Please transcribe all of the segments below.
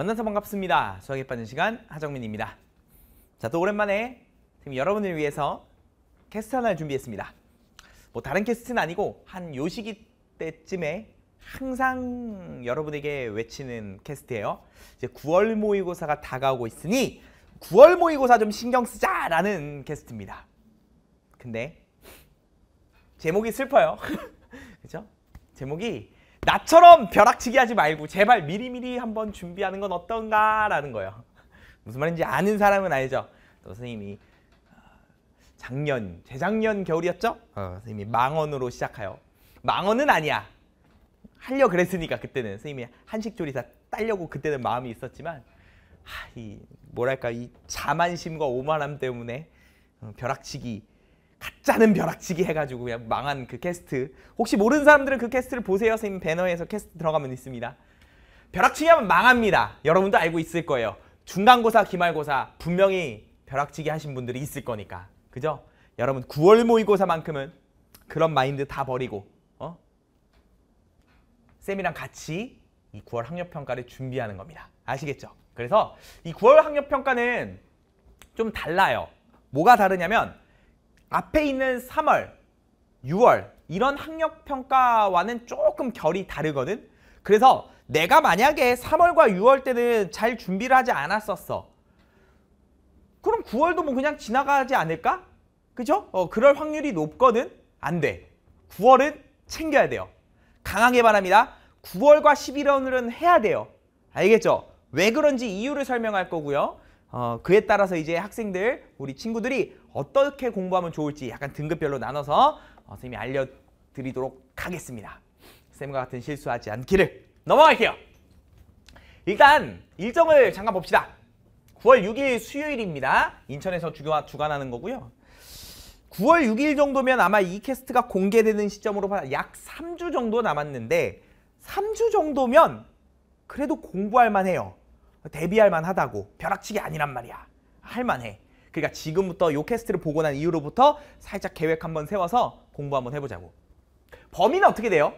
만나서 반갑습니다. 수학에 빠진 시간 하정민입니다. 자, 또 오랜만에 선생님, 여러분을 위해서 캐스트 하나를 준비했습니다. 뭐 다른 캐스트는 아니고 한 요시기 때쯤에 항상 여러분에게 외치는 캐스트예요. 이제 9월 모의고사가 다가오고 있으니 9월 모의고사 좀 신경 쓰자라는 캐스트입니다. 근데 제목이 슬퍼요. 그죠? 제목이 나처럼 벼락치기 하지 말고 제발 미리미리 한번 준비하는 건 어떤가라는 거예요. 무슨 말인지 아는 사람은 알죠. 선생님이 어, 작년, 재작년 겨울이었죠? 어, 선생님이 망언으로 시작하여. 망언은 아니야. 하려 그랬으니까 그때는 선생님이 한식조리사 딸려고 그때는 마음이 있었지만 하, 이 뭐랄까 이 자만심과 오만함 때문에 어, 벼락치기 가짜는 벼락치기 해가지고 그냥 망한 그 캐스트 혹시 모르는 사람들은 그 캐스트를 보세요 선생님 배너에서 캐스트 들어가면 있습니다 벼락치기 하면 망합니다 여러분도 알고 있을 거예요 중간고사 기말고사 분명히 벼락치기 하신 분들이 있을 거니까 그죠? 여러분 9월 모의고사만큼은 그런 마인드 다 버리고 어? 쌤이랑 같이 이 9월 학력평가를 준비하는 겁니다. 아시겠죠? 그래서 이 9월 학력평가는 좀 달라요. 뭐가 다르냐면 앞에 있는 3월, 6월 이런 학력 평가와는 조금 결이 다르거든. 그래서 내가 만약에 3월과 6월 때는 잘 준비를 하지 않았었어. 그럼 9월도 뭐 그냥 지나가지 않을까? 그죠? 어, 그럴 확률이 높거든? 안 돼. 9월은 챙겨야 돼요. 강하게 말합니다. 9월과 11월은 해야 돼요. 알겠죠? 왜 그런지 이유를 설명할 거고요. 어, 그에 따라서 이제 학생들, 우리 친구들이 어떻게 공부하면 좋을지 약간 등급별로 나눠서 어, 선생님이 알려드리도록 하겠습니다. 쌤과 같은 실수하지 않기를 넘어갈게요. 일단 일정을 잠깐 봅시다. 9월 6일 수요일입니다. 인천에서 주관, 주관하는 거고요. 9월 6일 정도면 아마 이 캐스트가 공개되는 시점으로 약 3주 정도 남았는데 3주 정도면 그래도 공부할 만해요. 데뷔할 만하다고 벼락치기 아니란 말이야 할 만해 그러니까 지금부터 요 캐스트를 보고 난 이후로부터 살짝 계획 한번 세워서 공부 한번 해보자고 범위는 어떻게 돼요?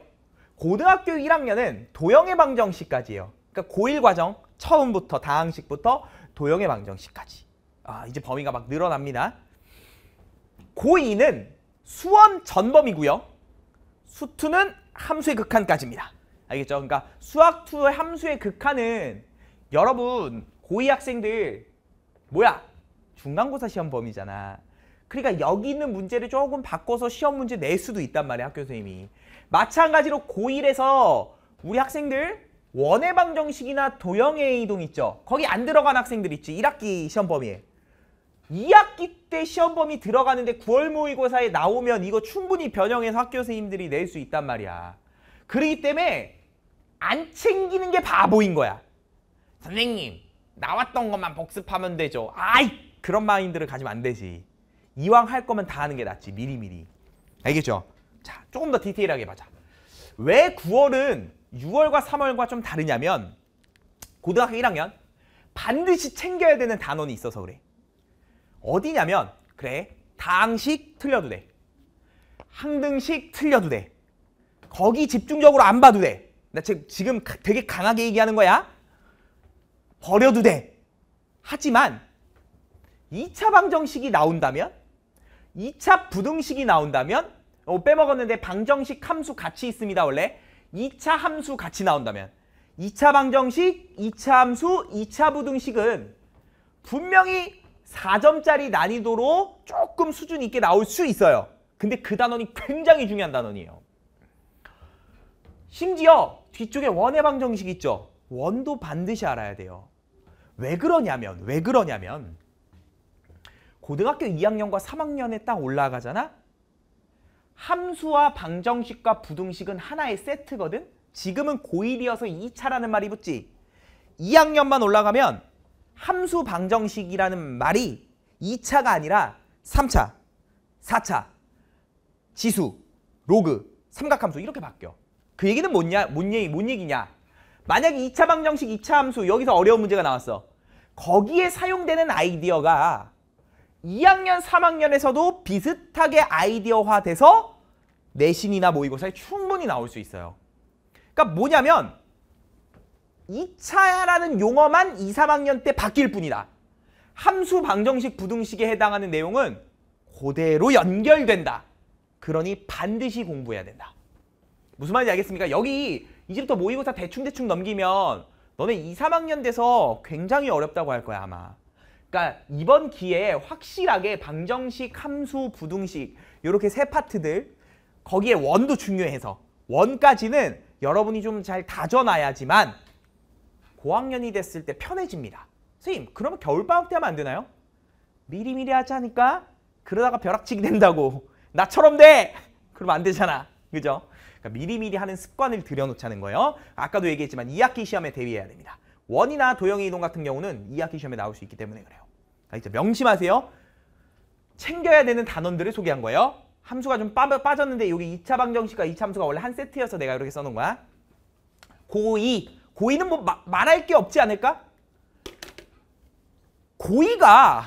고등학교 1학년은 도형의 방정식까지예요 그러니까 고1 과정 처음부터 다항식부터 도형의 방정식까지 아 이제 범위가 막 늘어납니다 고2는 수원 전범이고요 수2는 함수의 극한까지입니다 알겠죠? 그러니까 수학2의 함수의 극한은 여러분 고2 학생들 뭐야 중간고사 시험 범위잖아 그러니까 여기 있는 문제를 조금 바꿔서 시험 문제 낼 수도 있단 말이야 학교 선생님이 마찬가지로 고1에서 우리 학생들 원의 방정식이나 도형의 이동 있죠 거기 안 들어간 학생들 있지 1학기 시험 범위에 2학기 때 시험 범위 들어가는데 9월 모의고사에 나오면 이거 충분히 변형해서 학교 선생님들이 낼 수 있단 말이야 그렇기 때문에 안 챙기는 게 바보인 거야 선생님 나왔던 것만 복습하면 되죠. 아이 그런 마인드를 가지면 안 되지. 이왕 할 거면 다 하는 게 낫지 미리미리. 알겠죠? 자 조금 더 디테일하게 봐자왜 9월은 6월과 3월과 좀 다르냐면 고등학교 1학년 반드시 챙겨야 되는 단원이 있어서 그래. 어디냐면 그래 다식 틀려도 돼. 항등식 틀려도 돼. 거기 집중적으로 안 봐도 돼. 나 지금 되게 강하게 얘기하는 거야. 버려도 돼. 하지만 2차 방정식이 나온다면 2차 부등식이 나온다면 어, 빼먹었는데 방정식 함수 같이 있습니다 원래 2차 함수 같이 나온다면 2차 방정식, 2차 함수, 2차 부등식은 분명히 4점짜리 난이도로 조금 수준 있게 나올 수 있어요. 근데 그 단원이 굉장히 중요한 단원이에요. 심지어 뒤쪽에 원의 방정식 있죠? 원도 반드시 알아야 돼요. 왜 그러냐면 왜 그러냐면 고등학교 2학년과 3학년에 딱 올라가잖아. 함수와 방정식과 부등식은 하나의 세트거든. 지금은 고1이어서 2차라는 말이 붙지. 2학년만 올라가면 함수 방정식이라는 말이 2차가 아니라 3차, 4차, 지수, 로그, 삼각함수 이렇게 바뀌어. 그 얘기는 뭔냐, 뭔, 얘기, 뭔 얘기냐? 만약에 2차 방정식 2차 함수 여기서 어려운 문제가 나왔어. 거기에 사용되는 아이디어가 2학년, 3학년에서도 비슷하게 아이디어화돼서 내신이나 모의고사에 뭐 충분히 나올 수 있어요. 그러니까 뭐냐면 2차라는 용어만 2, 3학년 때 바뀔 뿐이다. 함수 방정식 부등식에 해당하는 내용은 그대로 연결된다. 그러니 반드시 공부해야 된다. 무슨 말인지 알겠습니까? 여기 이제부터 모의고사 대충대충 넘기면 너네 2, 3학년 돼서 굉장히 어렵다고 할 거야 아마. 그러니까 이번 기회에 확실하게 방정식, 함수, 부등식 이렇게 세 파트들 거기에 원도 중요해서 원까지는 여러분이 좀 잘 다져놔야지만 고학년이 됐을 때 편해집니다. 선생님 그러면 겨울방학 때 하면 안 되나요? 미리미리 하자니까 그러다가 벼락치기 된다고 나처럼 돼! 그러면 안 되잖아. 그죠? 그러니까 미리미리 하는 습관을 들여놓자는 거예요. 아까도 얘기했지만 2학기 시험에 대비해야 됩니다. 원이나 도형의 이동 같은 경우는 2학기 시험에 나올 수 있기 때문에 그래요. 그러니까 명심하세요. 챙겨야 되는 단원들을 소개한 거예요. 함수가 좀 빠, 빠졌는데 여기 2차 방정식과 2차 함수가 원래 한 세트여서 내가 이렇게 써놓은 거야. 고2. 고2는 뭐 마, 말할 게 없지 않을까? 고2가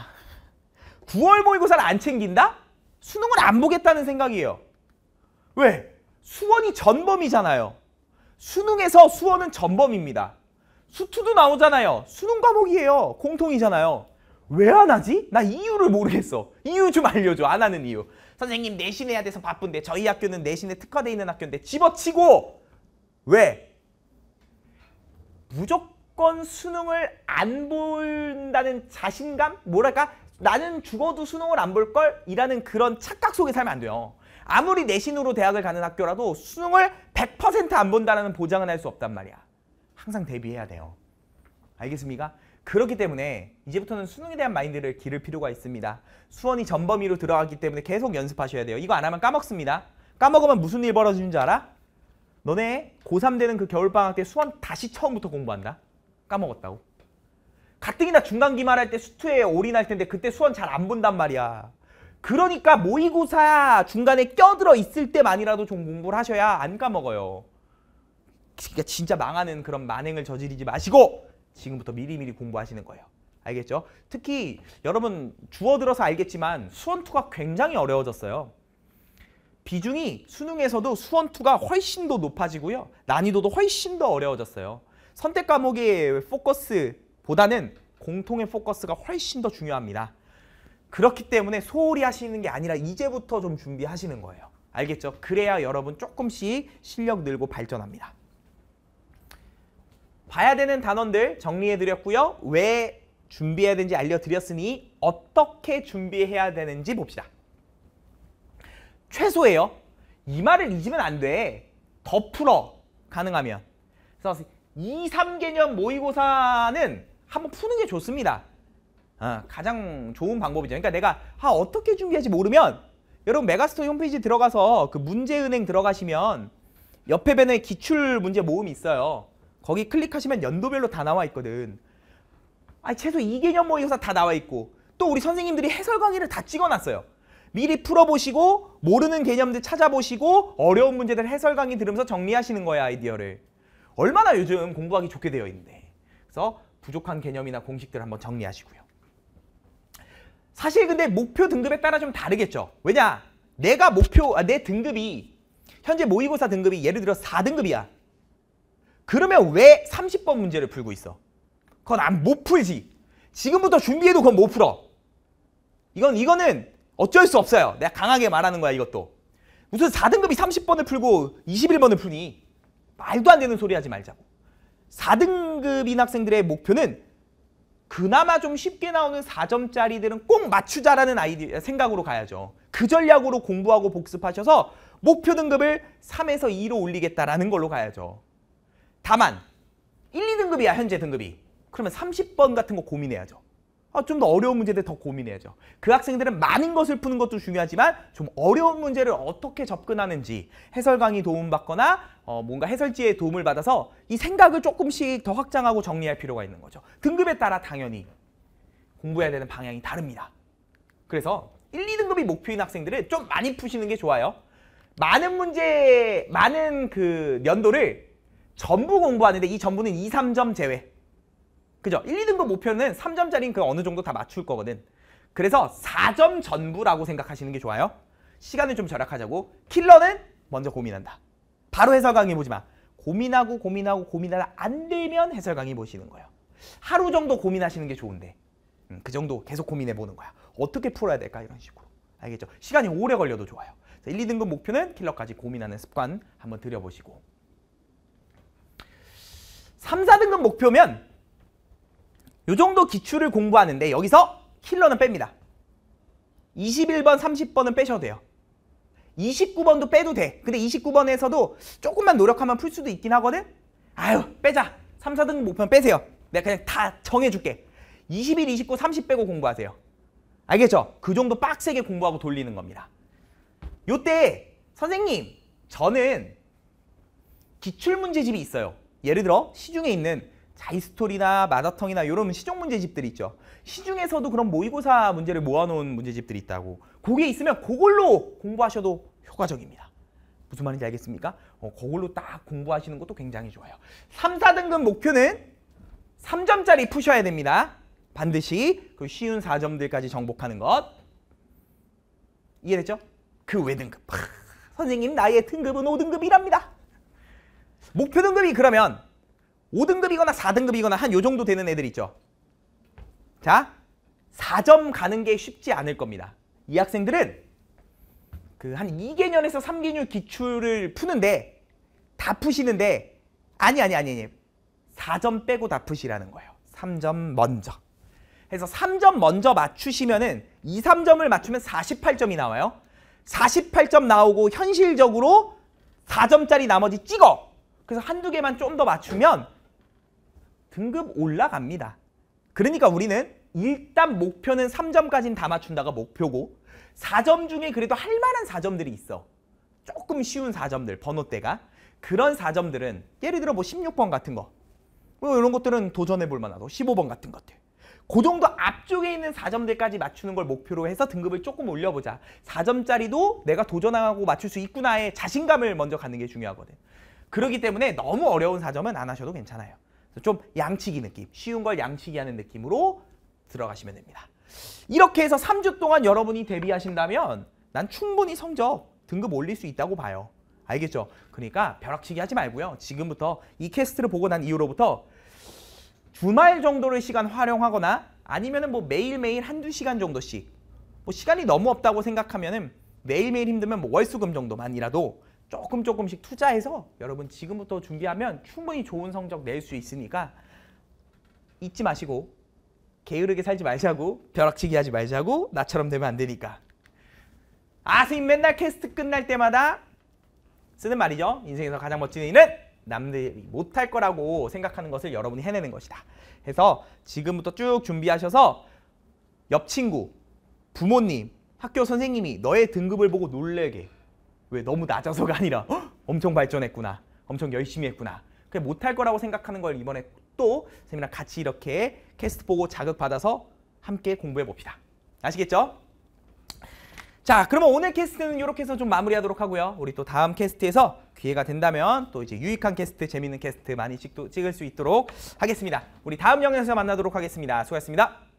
9월 모의고사를 안 챙긴다? 수능을 안 보겠다는 생각이에요. 왜? 수원이 전범이잖아요. 수능에서 수원은 전범입니다. 수투도 나오잖아요. 수능 과목이에요. 공통이잖아요. 왜 안 하지? 나 이유를 모르겠어. 이유 좀 알려줘. 안 하는 이유. 선생님 내신해야 돼서 바쁜데 저희 학교는 내신에 특화돼 있는 학교인데 집어치고 왜? 무조건 수능을 안 본다는 자신감? 뭐랄까? 나는 죽어도 수능을 안 볼 걸? 이라는 그런 착각 속에 살면 안 돼요. 아무리 내신으로 대학을 가는 학교라도 수능을 100%안 본다는 보장은 할 수 없단 말이야. 항상 대비해야 돼요. 알겠습니까? 그렇기 때문에 이제부터는 수능에 대한 마인드를 기를 필요가 있습니다. 수원이 전범위로 들어가기 때문에 계속 연습하셔야 돼요. 이거 안 하면 까먹습니다. 까먹으면 무슨 일 벌어지는 줄 알아? 너네 고3 되는 그 겨울방학 때 수원 다시 처음부터 공부한다. 까먹었다고. 가뜩이나 중간기말 할 때 수투에 올인할 텐데 그때 수원 잘 안 본단 말이야. 그러니까 모의고사 중간에 껴들어 있을 때만이라도 좀 공부를 하셔야 안 까먹어요. 그러니까 진짜 망하는 그런 만행을 저지르지 마시고 지금부터 미리미리 공부하시는 거예요. 알겠죠? 특히 여러분 주어 들어서 알겠지만 수원투가 굉장히 어려워졌어요. 비중이 수능에서도 수원투가 훨씬 더 높아지고요. 난이도도 훨씬 더 어려워졌어요. 선택 과목의 포커스보다는 공통의 포커스가 훨씬 더 중요합니다. 그렇기 때문에 소홀히 하시는 게 아니라 이제부터 좀 준비하시는 거예요. 알겠죠? 그래야 여러분 조금씩 실력 늘고 발전합니다. 봐야 되는 단원들 정리해드렸고요. 왜 준비해야 되는지 알려드렸으니 어떻게 준비해야 되는지 봅시다. 최소예요. 이 말을 잊으면 안 돼. 더 풀어. 가능하면. 그래서 2, 3개념 모의고사는 한번 푸는 게 좋습니다. 아, 가장 좋은 방법이죠. 그러니까 내가 아, 어떻게 준비하지 모르면 여러분 메가스톤 홈페이지 들어가서 그 문제은행 들어가시면 옆에 배너에 기출 문제 모음이 있어요. 거기 클릭하시면 연도별로 다 나와 있거든. 아 최소 2개년 모의고사 다 나와 있고 또 우리 선생님들이 해설 강의를 다 찍어놨어요. 미리 풀어보시고 모르는 개념들 찾아보시고 어려운 문제들 해설 강의 들으면서 정리하시는 거야 아이디어를. 얼마나 요즘 공부하기 좋게 되어 있는데. 그래서 부족한 개념이나 공식들 한번 정리하시고요. 사실 근데 목표 등급에 따라 좀 다르겠죠. 왜냐? 내가 목표, 아, 내 등급이 현재 모의고사 등급이 예를 들어 4등급이야. 그러면 왜 30번 문제를 풀고 있어? 그건 안 못 풀지. 지금부터 준비해도 그건 못 풀어. 이건 이거는 어쩔 수 없어요. 내가 강하게 말하는 거야 이것도. 무슨 4등급이 30번을 풀고 21번을 푸니 말도 안 되는 소리 하지 말자고. 4등급인 학생들의 목표는 그나마 좀 쉽게 나오는 4점짜리들은 꼭 맞추자라는 아이디 생각으로 가야죠. 그 전략으로 공부하고 복습하셔서 목표 등급을 3에서 2로 올리겠다라는 걸로 가야죠. 다만 1, 2등급이야 현재 등급이. 그러면 30번 같은 거 고민해야죠. 아, 어, 좀더 어려운 문제들 더 고민해야죠. 그 학생들은 많은 것을 푸는 것도 중요하지만 좀 어려운 문제를 어떻게 접근하는지 해설 강의 도움받거나 어, 뭔가 해설지의 도움을 받아서 이 생각을 조금씩 더 확장하고 정리할 필요가 있는 거죠. 등급에 따라 당연히 공부해야 되는 방향이 다릅니다. 그래서 1, 2등급이 목표인 학생들은 좀 많이 푸시는 게 좋아요. 많은 문제, 많은 그 연도를 전부 공부하는데 이 전부는 2, 3점 제외. 그죠? 1, 2등급 목표는 3점짜리는 그 어느 정도 다 맞출 거거든. 그래서 4점 전부라고 생각하시는 게 좋아요. 시간을 좀 절약하자고. 킬러는 먼저 고민한다. 바로 해설 강의 보지 마. 고민하고 고민하고 고민하다 안 되면 해설 강의 보시는 거예요. 하루 정도 고민하시는 게 좋은데 음, 그 정도 계속 고민해 보는 거야. 어떻게 풀어야 될까 이런 식으로. 알겠죠? 시간이 오래 걸려도 좋아요. 1, 2등급 목표는 킬러까지 고민하는 습관 한번 들여보시고 3, 4등급 목표면 요 정도 기출을 공부하는데 여기서 킬러는 뺍니다. 21번, 30번은 빼셔도 돼요. 29번도 빼도 돼. 근데 29번에서도 조금만 노력하면 풀 수도 있긴 하거든? 아유, 빼자. 3, 4등 목표는 빼세요. 내가 그냥 다 정해줄게. 21, 29, 30 빼고 공부하세요. 알겠죠? 그 정도 빡세게 공부하고 돌리는 겁니다. 요 때 선생님, 저는 기출문제집이 있어요. 예를 들어 시중에 있는 자이스토리나 마더텅이나 이런 시중 문제집들이 있죠. 시중에서도 그런 모의고사 문제를 모아놓은 문제집들이 있다고. 그게 있으면 그걸로 공부하셔도 효과적입니다. 무슨 말인지 알겠습니까? 어, 그걸로 딱 공부하시는 것도 굉장히 좋아요. 3, 4등급 목표는 3점짜리 푸셔야 됩니다. 반드시 그 쉬운 4점들까지 정복하는 것. 이해됐죠? 그 외등급. 선생님 나의 등급은 5등급이랍니다. 목표 등급이 그러면 5등급이거나 4등급이거나 한 요 정도 되는 애들 있죠. 자, 4점 가는 게 쉽지 않을 겁니다. 이 학생들은 그 한 2개년에서 3개년 기출을 푸는데 다 푸시는데 아니 아니 아니 아니 4점 빼고 다 푸시라는 거예요. 3점 먼저. 그래서 3점 먼저 맞추시면은 2, 3점을 맞추면 48점이 나와요. 48점 나오고 현실적으로 4점짜리 나머지 찍어. 그래서 한두 개만 좀 더 맞추면 등급 올라갑니다. 그러니까 우리는 일단 목표는 3점까지는 다 맞춘다가 목표고 4점 중에 그래도 할 만한 4점들이 있어. 조금 쉬운 4점들, 번호대가. 그런 4점들은 예를 들어 뭐 16번 같은 거. 뭐 이런 것들은 도전해 볼 만하고 15번 같은 것들. 그 정도 앞쪽에 있는 4점들까지 맞추는 걸 목표로 해서 등급을 조금 올려보자. 4점짜리도 내가 도전하고 맞출 수 있구나의 자신감을 먼저 갖는 게 중요하거든. 그렇기 때문에 너무 어려운 4점은 안 하셔도 괜찮아요. 좀 양치기 느낌, 쉬운 걸 양치기 하는 느낌으로 들어가시면 됩니다. 이렇게 해서 3주 동안 여러분이 대비하신다면 난 충분히 성적 등급 올릴 수 있다고 봐요. 알겠죠? 그러니까 벼락치기 하지 말고요. 지금부터 이 캐스트를 보고 난 이후로부터 주말 정도를 시간 활용하거나 아니면은 뭐 매일매일 한두 시간 정도씩 뭐 시간이 너무 없다고 생각하면은 매일매일 힘들면 뭐 월수금 정도만이라도 조금 조금씩 투자해서 여러분 지금부터 준비하면 충분히 좋은 성적 낼 수 있으니까 잊지 마시고 게으르게 살지 말자고 벼락치기 하지 말자고 나처럼 되면 안 되니까 아스생님 맨날 캐스트 끝날 때마다 쓰는 말이죠 인생에서 가장 멋진 이는 남들이 못할 거라고 생각하는 것을 여러분이 해내는 것이다 해서 지금부터 쭉 준비하셔서 옆 친구 부모님 학교 선생님이 너의 등급을 보고 놀래게 왜 너무 낮아서가 아니라 엄청 발전했구나. 엄청 열심히 했구나. 그게 못할 거라고 생각하는 걸 이번에 또 쌤이랑 같이 이렇게 캐스트 보고 자극받아서 함께 공부해 봅시다. 아시겠죠? 자, 그러면 오늘 캐스트는 이렇게 해서 좀 마무리하도록 하고요. 우리 또 다음 캐스트에서 기회가 된다면 또 이제 유익한 캐스트, 재밌는 캐스트 많이 찍도, 찍을 수 있도록 하겠습니다. 우리 다음 영상에서 만나도록 하겠습니다. 수고하셨습니다.